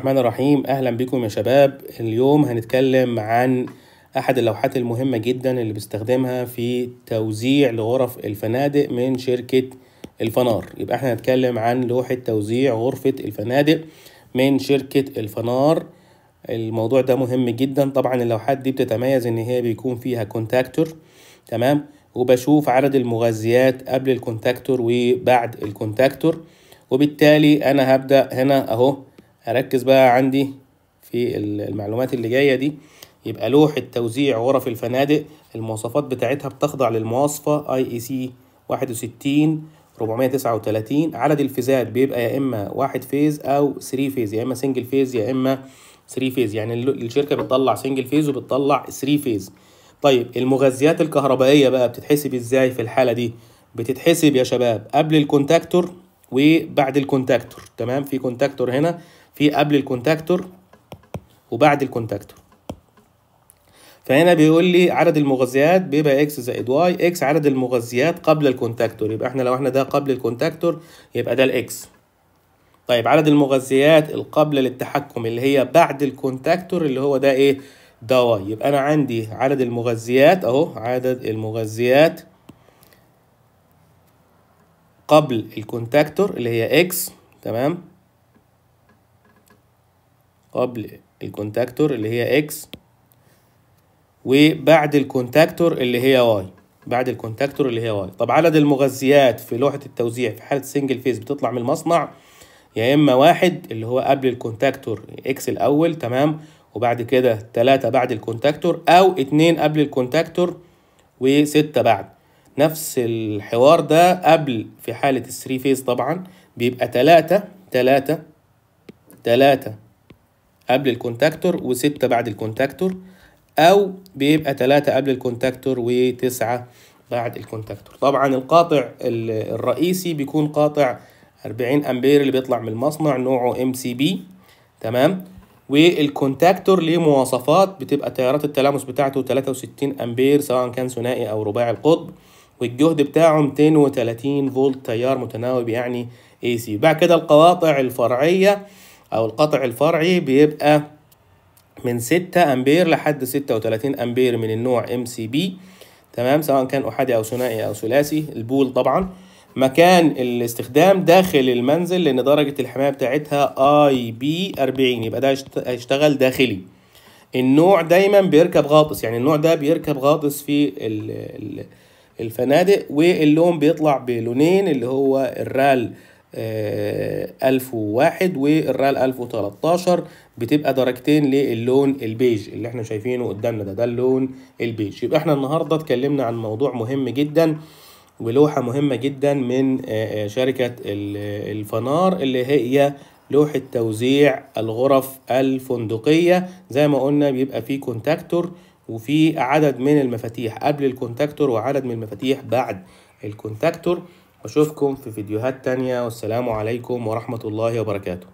الرحمن الرحيم اهلا بكم يا شباب اليوم هنتكلم عن احد اللوحات المهمة جدا اللي بيستخدمها في توزيع لغرف الفنادق من شركة الفنار يبقى احنا هنتكلم عن لوحة توزيع غرفة الفنادق من شركة الفنار الموضوع ده مهم جدا طبعا اللوحات دي بتتميز ان هي بيكون فيها كونتاكتور تمام وبشوف عدد المغذيات قبل الكونتاكتور وبعد الكونتاكتور وبالتالي انا هبدأ هنا اهو هركز بقى عندي في المعلومات اللي جايه دي يبقى لوحة توزيع غرف الفنادق المواصفات بتاعتها بتخضع للمواصفة اي اي سي واحد وستين ربعمية تسعة وتلاتين عدد الفيزات بيبقى يا اما واحد فيز او ثري فيز يا اما سنجل فيز يا اما ثري فيز يعني الشركة بتطلع سنجل فيز وبتطلع ثري فيز طيب المغذيات الكهربائية بقى بتتحسب ازاي في الحالة دي بتتحسب يا شباب قبل الكونتاكتور وبعد الكونتاكتور تمام في كونتاكتور هنا في قبل الكونتاكتور وبعد الكونتاكتور فهنا بيقول لي عدد المغذيات بيبقى اكس زائد واي اكس عدد المغذيات قبل الكونتاكتور يبقى احنا لو احنا ده قبل الكونتاكتور يبقى ده الاكس طيب عدد المغذيات القابله للتحكم اللي هي بعد الكونتاكتور اللي هو ده ايه ده واي يبقى انا عندي عدد المغذيات اهو عدد المغذيات قبل الكونتاكتور اللي هي اكس تمام قبل الكونتاكتور اللي هي اكس وبعد الكونتاكتور اللي هي واي بعد الكونتاكتور اللي هي واي طب عدد المغذيات في لوحة التوزيع في حالة سنجل فيز بتطلع من المصنع يا اما واحد اللي هو قبل الكونتاكتور اكس الاول تمام وبعد كده تلاتة بعد الكونتاكتور او اتنين قبل الكونتاكتور وستة بعد نفس الحوار ده قبل في حالة الثري فيز طبعا بيبقى تلاتة تلاتة تلاتة قبل الكونتاكتور وستة بعد الكونتاكتور أو بيبقى تلاتة قبل الكونتاكتور وتسعة بعد الكونتاكتور طبعا القاطع الرئيسي بيكون قاطع 40 أمبير اللي بيطلع من المصنع نوعه ام سي بي تمام والكونتاكتور ليه مواصفات بتبقى تيارات التلامس بتاعته 63 أمبير سواء كان ثنائي أو رباعي القطب والجهد بتاعه 230 فولت تيار متناوب يعني اي سي بعد كده القواطع الفرعيه او القطع الفرعي بيبقى من 6 امبير لحد 36 امبير من النوع ام سي بي تمام سواء كان احادي او ثنائي او ثلاثي البول طبعا مكان الاستخدام داخل المنزل لان درجه الحمايه بتاعتها اي بي 40 يبقى ده هيشتغل داخلي النوع دايما بيركب غاطس يعني النوع ده بيركب غاطس في ال ال الفنادق واللون بيطلع بلونين اللي هو الرال آه، ألف وواحد والرال ألف وتلاتاشر بتبقى درجتين للون البيج اللي احنا شايفينه قدامنا ده ده اللون البيج يبقى احنا النهاردة اتكلمنا عن موضوع مهم جدا ولوحة مهمة جدا من آه، آه، شركة الفنار اللي هي لوحة توزيع الغرف الفندقية زي ما قلنا بيبقى فيه كونتاكتور وفي عدد من المفاتيح قبل الكونتاكتور وعدد من المفاتيح بعد الكونتاكتور واشوفكم في فيديوهات تانية والسلام عليكم ورحمة الله وبركاته